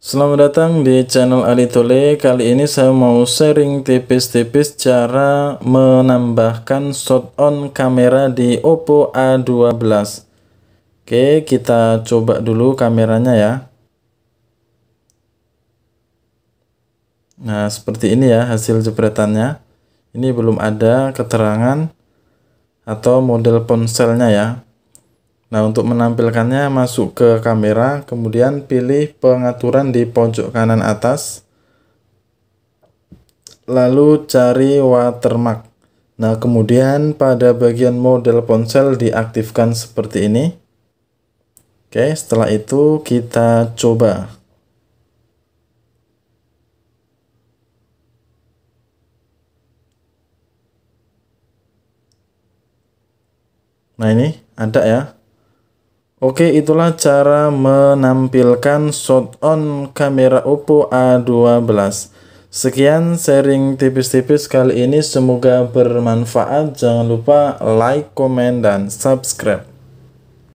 Selamat datang di channel Ali Tole. Kali ini saya mau sharing tipis-tipis cara menambahkan shot on kamera di Oppo A12. Oke, kita coba dulu kameranya ya. Nah, seperti ini ya hasil jepretannya. Ini belum ada keterangan atau model ponselnya ya. Nah, untuk menampilkannya masuk ke kamera, kemudian pilih pengaturan di pojok kanan atas. Lalu cari watermark. Nah, kemudian pada bagian model ponsel diaktifkan seperti ini. Oke, setelah itu kita coba. Nah, ini ada ya. Oke, itulah cara menampilkan shot on kamera Oppo A12. Sekian sharing tipis-tipis kali ini, semoga bermanfaat. Jangan lupa like, komen, dan subscribe.